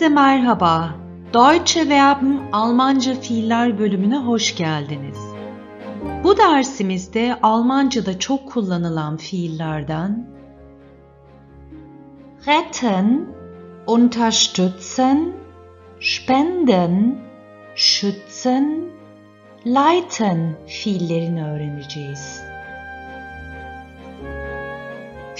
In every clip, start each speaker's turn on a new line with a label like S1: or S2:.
S1: Herkese merhaba. Deutsche Verben Almanca fiiller bölümüne hoş geldiniz. Bu dersimizde Almanca'da çok kullanılan fiillerden retten, unterstützen, spenden, schützen, leiten fiillerini öğreneceğiz.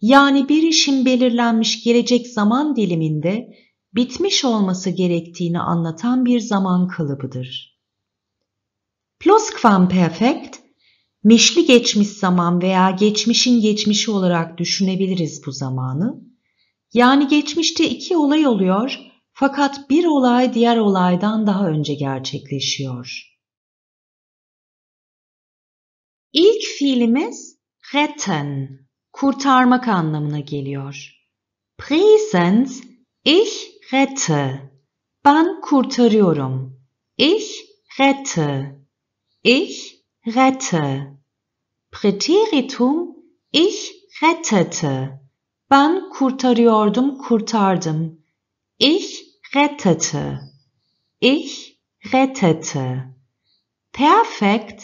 S1: yani bir işin belirlenmiş gelecek zaman diliminde bitmiş olması gerektiğini anlatan bir zaman kalıbıdır. Plusquamperfect, meşli geçmiş zaman veya geçmişin geçmişi olarak düşünebiliriz bu zamanı. Yani geçmişte iki olay oluyor fakat bir olay diğer olaydan daha önce gerçekleşiyor. İlk fiilimiz retten kurtarmak anlamına geliyor. Presens ich rette. Ben kurtarıyorum. Ich rette. Ich rette. Präteritum ich rettete. Ben kurtarıyordum, kurtardım. Ich rettete. Ich rettete. Perfekt.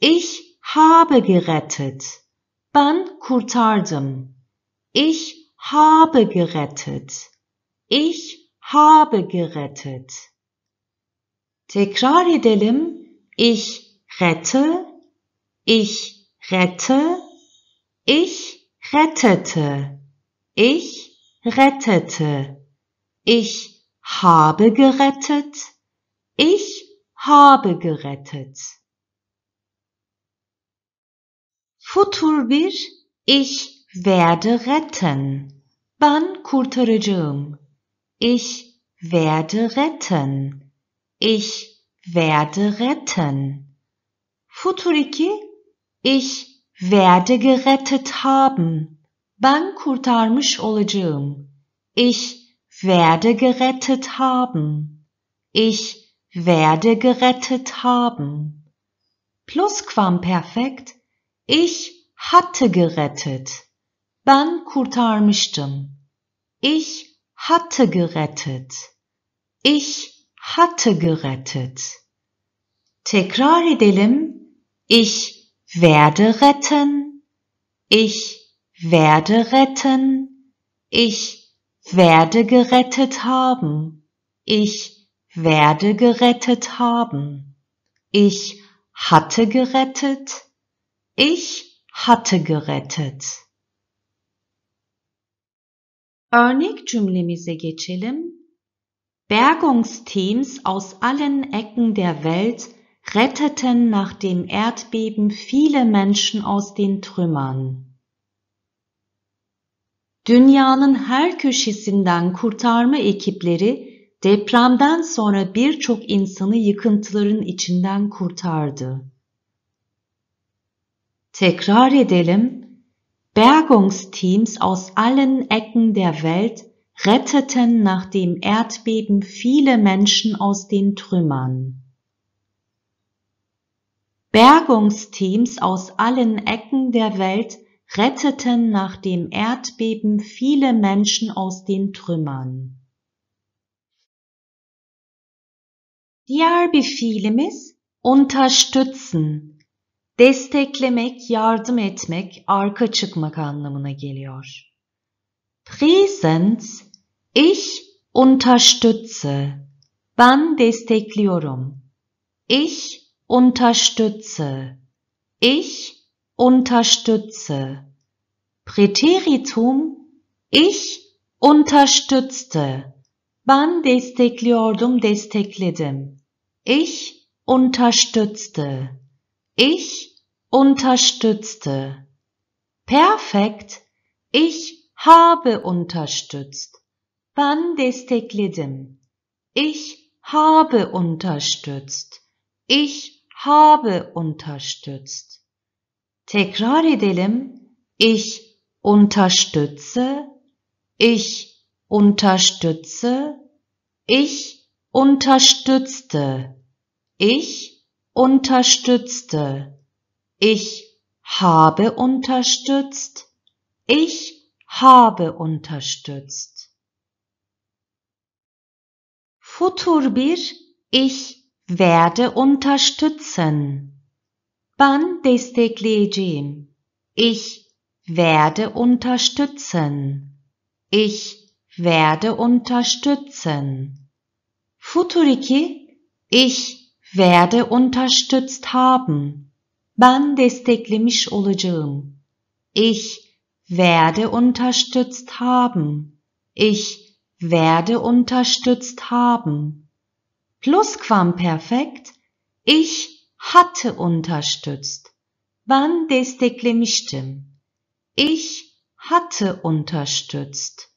S1: Ich habe gerettet. Ben kurtardım. Ich habe gerettet. Ich habe gerettet. Tekrar edelim. Ich rette. Ich rette. Ich rettete. Ich rettete. Ich habe gerettet. Ich habe gerettet. Futur bir, Ich werde retten. Ban kurtaracağım. Ich werde retten. Ich werde retten. Futur 2 Ich werde gerettet haben. Ben kurtarmış olacağım. Ich werde gerettet haben. Ich werde gerettet haben. Plusquamperfekt ich hatte gerettet. Ben kurtarmıştım. Ich hatte gerettet. Ich hatte gerettet. Tekrar edelim. Ich werde retten. Ich werde retten. Ich werde gerettet haben. Ich werde gerettet haben. Ich hatte gerettet. Ich hatte gerettet. Örnek cümlemize geçelim. Bergungsteams aus allen Ecken der Welt retteten nach dem Erdbeben viele Menschen aus den Trümmern. Dünyanın her köşesinden kurtarma ekipleri depremden sonra birçok insanı yıkıntıların içinden kurtardı. Tekrar edelim. Bergungsteams aus allen Ecken der Welt retteten nach dem Erdbeben viele Menschen aus den Trümmern. Bergungsteams aus allen Ecken der Welt retteten nach dem Erdbeben viele Menschen aus den Trümmern. Diğer bir fiilimiz unterstützen. desteklemek, yardım etmek, arka çıkmak anlamına geliyor. Präsens, ich unterstütze. Ben destekliyorum. Ich unterstütze. Ich unterstütze. Präteritum, ich unterstützte. Ben destekliyordum, destekledim. Ich unterstützte. Ich unterstützte. Perfekt. Ich habe unterstützt. Ben Ich habe unterstützt. Ich habe unterstützt. Tekrar Ich unterstütze. Ich unterstütze. Ich unterstützte. Ich unterstützte. Ich habe unterstützt. Ich habe unterstützt. Futurbir, ich werde unterstützen. Ben destekleyeceğim. Ich werde unterstützen. Ich werde unterstützen. Futuriki, 2 Ich werde unterstützt haben. Ben desteklemiş olacağım. Ich werde unterstützt haben. Ich werde unterstützt haben. Plusquamperfekt. Ich hatte unterstützt. Ben desteklemiştim. Ich hatte unterstützt.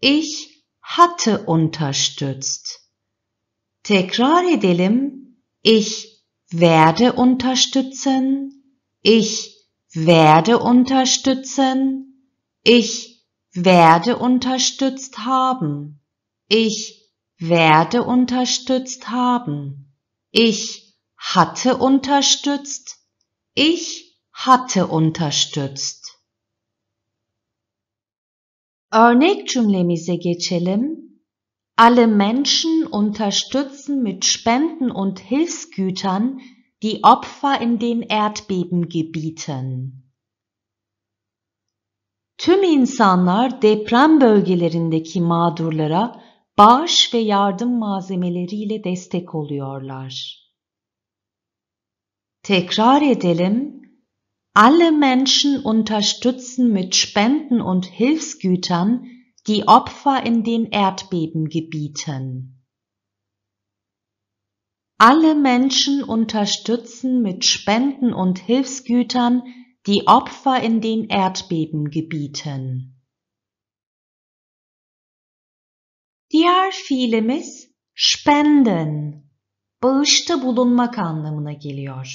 S1: Ich hatte unterstützt. Tekrar edelim ich werde unterstützen. Ich werde unterstützen. Ich werde unterstützt haben. Ich werde unterstützt haben. Ich hatte unterstützt. Ich hatte unterstützt. Örnek cümlemize geçelim alle Menschen unterstützen mit Spenden und Hilfsgütern die Opfer in den Erdbebengebieten. Tüm insanlar deprem bölgelerindeki mağdurlara bağış ve yardım malzemeleriyle destek oluyorlar. Tekrar edelim. Alle Menschen unterstützen mit Spenden und Hilfsgütern die Opfer in den Erdbebengebieten. Alle Menschen unterstützen mit Spenden und Hilfsgütern die Opfer in den Erdbebengebieten. Diğer fiilimiz spenden, bağışta bulunmak anlamına geliyor.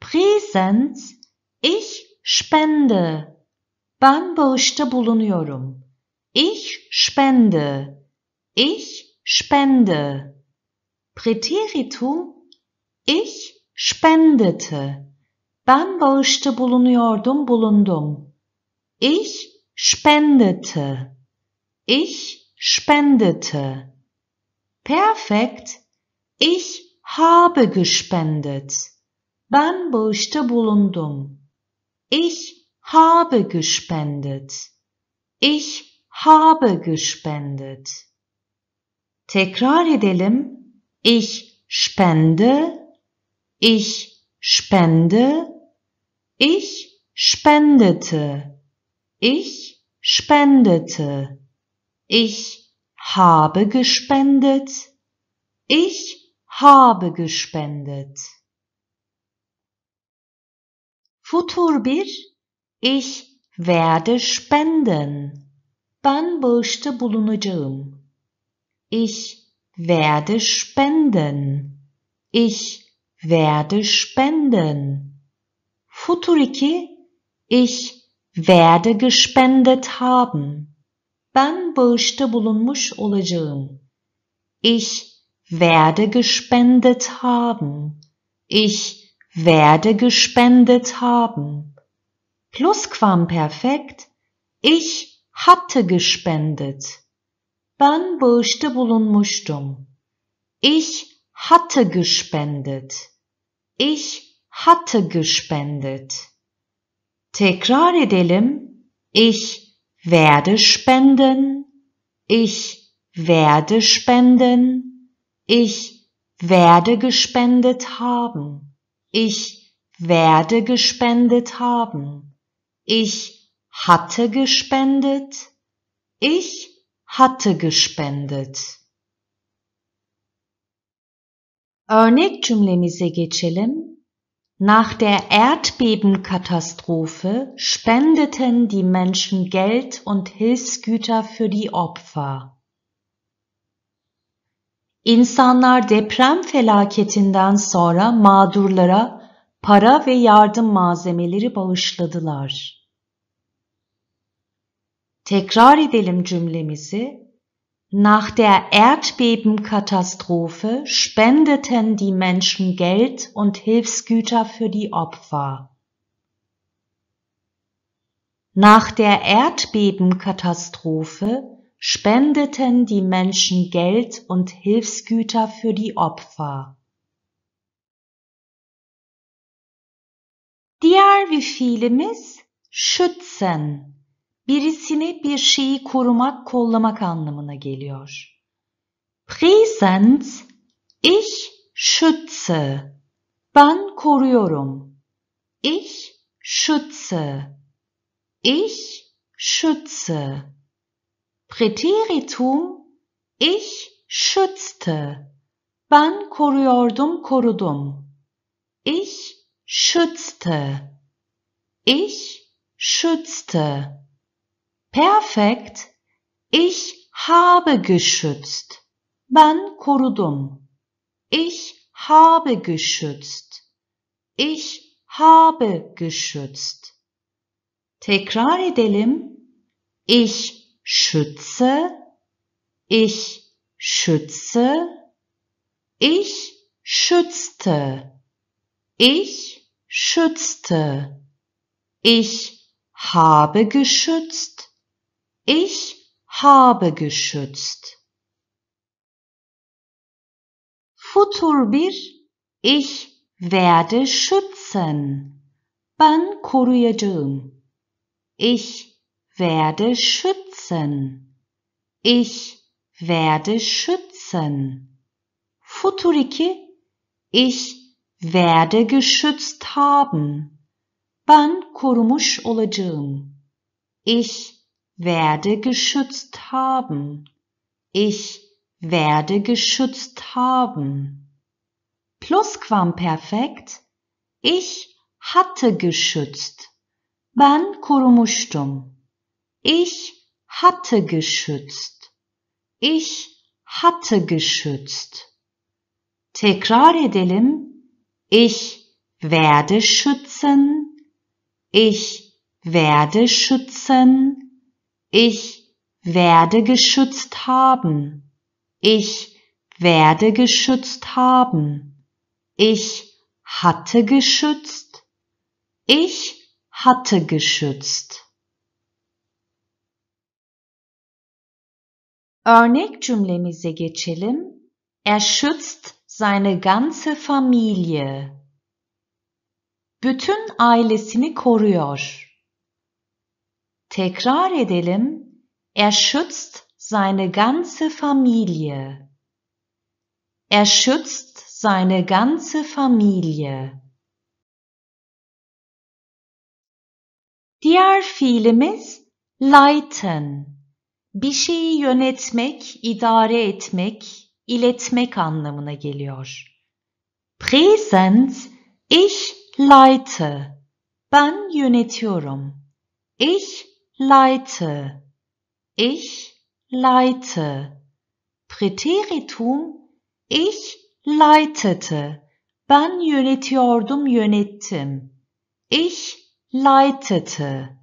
S1: Präsens, ich spende, ben bağışta bulunuyorum. Ich spende. Ich spende. Präteritum ich spendete. Ben bağışta bulunuyordum, bulundum. Ich spendete. Ich spendete. Perfekt. Ich habe gespendet. Ben bağışta bulundum. Ich habe gespendet. Ich habe gespendet. Tekrar edelim. Ich spende, ich spende, ich spendete, ich spendete, ich habe gespendet, ich habe gespendet. Futur 1 Ich werde spenden. Ben bağışta bulunacağım. Ich werde spenden. Ich werde spenden. Futur 2 Ich werde gespendet haben. Ben bağışta bulunmuş olacağım. Ich werde gespendet haben. Ich werde gespendet haben. Plusquamperfekt. Ich hatte gespendet. Ben bağışta bulunmuştum. Ich hatte gespendet. Ich hatte gespendet. Tekrar edelim. Ich werde spenden. Ich werde spenden. Ich werde gespendet haben. Ich werde gespendet haben. Ich hatte gespendet, ich hatte gespendet. Örnek cümlemize geçelim. Nach der Erdbebenkatastrophe spendeten die Menschen Geld und Hilfsgüter für die Opfer. İnsanlar deprem felaketinden sonra mağdurlara para ve yardım malzemeleri bağışladılar. Tekrar edelim cümlemizi. Nach der Erdbebenkatastrophe spendeten die Menschen Geld und Hilfsgüter für die Opfer. Nach der Erdbebenkatastrophe spendeten die Menschen Geld und Hilfsgüter für die Opfer. Diğer bir fiilimiz schützen. birisini bir şeyi korumak, kollamak anlamına geliyor. Präsens ich schütze. Ben koruyorum. Ich schütze. Ich schütze. Präteritum ich schützte. Ben koruyordum, korudum. Ich schützte. Ich schützte. Perfekt. Ich habe geschützt. Ben korudum. Ich habe geschützt. Ich habe geschützt. Tekrar edelim. Ich schütze. Ich schütze. Ich schützte. Ich schützte. Ich habe geschützt. Ich habe geschützt. Futur bir, Ich werde schützen. Ben koruyacağım. Ich werde schützen. Ich werde schützen. Futur 2 Ich werde geschützt haben. Ben korumuş olacağım. Ich werde geschützt haben. Ich werde geschützt haben. Plusquamperfekt. Ich hatte geschützt. Ben korumuştum. Ich hatte geschützt. Ich hatte geschützt. Tekrar edelim. Ich werde schützen. Ich werde schützen. Ich werde geschützt haben. Ich werde geschützt haben. Ich hatte geschützt. Ich hatte geschützt. Örnek cümlemize geçelim. Er schützt seine ganze Familie. Bütün ailesini koruyor. Tekrar edelim. Er schützt seine ganze Familie. Er schützt seine ganze Familie. Diğer fiilimiz leiten. Bir şeyi yönetmek, idare etmek, iletmek anlamına geliyor. Präsens ich leite. Ben yönetiyorum. Ich leite. Ich leite. Präteritum ich leitete. Ben yönetiyordum yönettim. Ich leitete.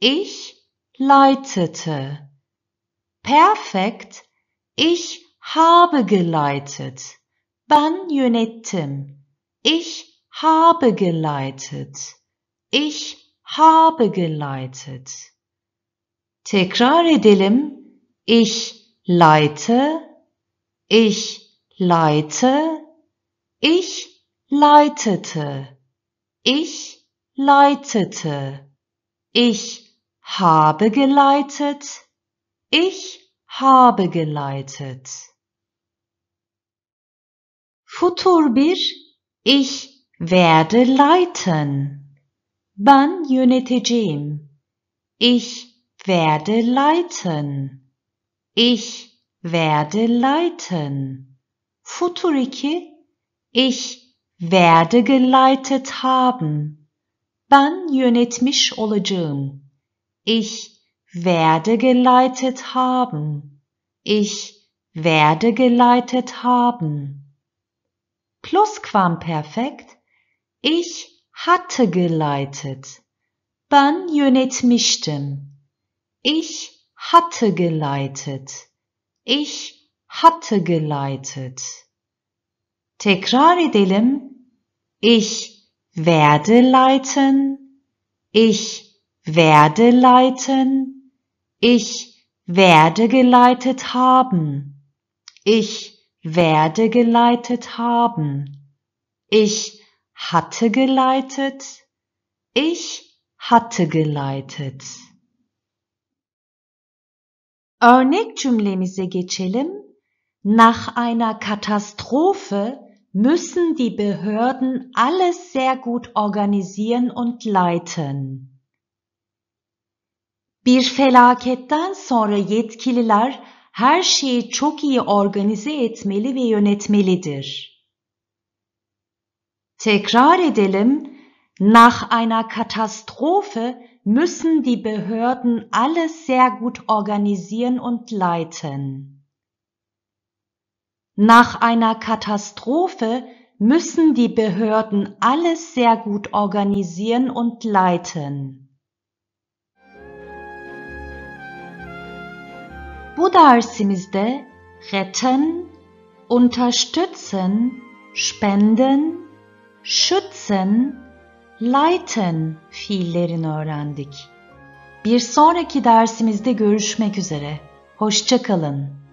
S1: Ich leitete. Perfekt. Ich habe geleitet. Ben yönettim. Ich habe geleitet. Ich habe geleitet. Tekrar edelim. Ich leite, ich leite, ich leitete, ich leitete, ich habe geleitet, ich habe geleitet. Futur bir, ich werde leiten. Ben yöneteceğim. Ich werde leiten. Ich werde leiten. Futuriki, ich werde geleitet haben. Ben yönetmiş olacağım. Ich werde geleitet haben. Ich werde geleitet haben. Plusquamperfekt. Ich hatte geleitet. Ben yönetmiştim. Ich hatte geleitet. Ich hatte geleitet. Tekrar edelim. Ich werde leiten. Ich werde leiten. Ich werde geleitet haben. Ich werde geleitet haben. Ich hatte geleitet. Ich hatte geleitet. Örnek cümlemize geçelim. Nach einer Katastrophe müssen die Behörden alles sehr gut organisieren und leiten. Bir felaketten sonra yetkililer her şeyi çok iyi organize etmeli ve yönetmelidir. Tekrar edelim. Nach einer Katastrophe müssen die Behörden alles sehr gut organisieren und leiten. Nach einer Katastrophe müssen die Behörden alles sehr gut organisieren und leiten. Bu dersimizde retten, unterstützen, spenden, schützen lighten fiillerini öğrendik. Bir sonraki dersimizde görüşmek üzere. Hoşçakalın.